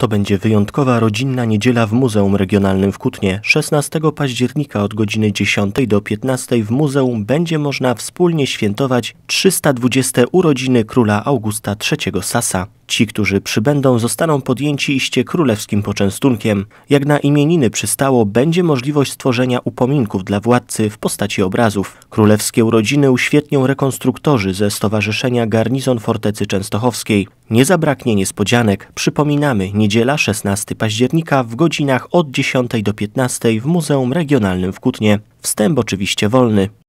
To będzie wyjątkowa rodzinna niedziela w Muzeum Regionalnym w Kutnie. 16 października od godziny 10 do 15 w muzeum będzie można wspólnie świętować 320 urodziny króla Augusta III Sasa. Ci, którzy przybędą, zostaną podjęci iście królewskim poczęstunkiem. Jak na imieniny przystało, będzie możliwość stworzenia upominków dla władcy w postaci obrazów. Królewskie urodziny uświetnią rekonstruktorzy ze Stowarzyszenia Garnizon Fortecy Częstochowskiej. Nie zabraknie niespodzianek. Przypominamy, niedziela 16 października w godzinach od 10 do 15 w Muzeum Regionalnym w Kutnie. Wstęp oczywiście wolny.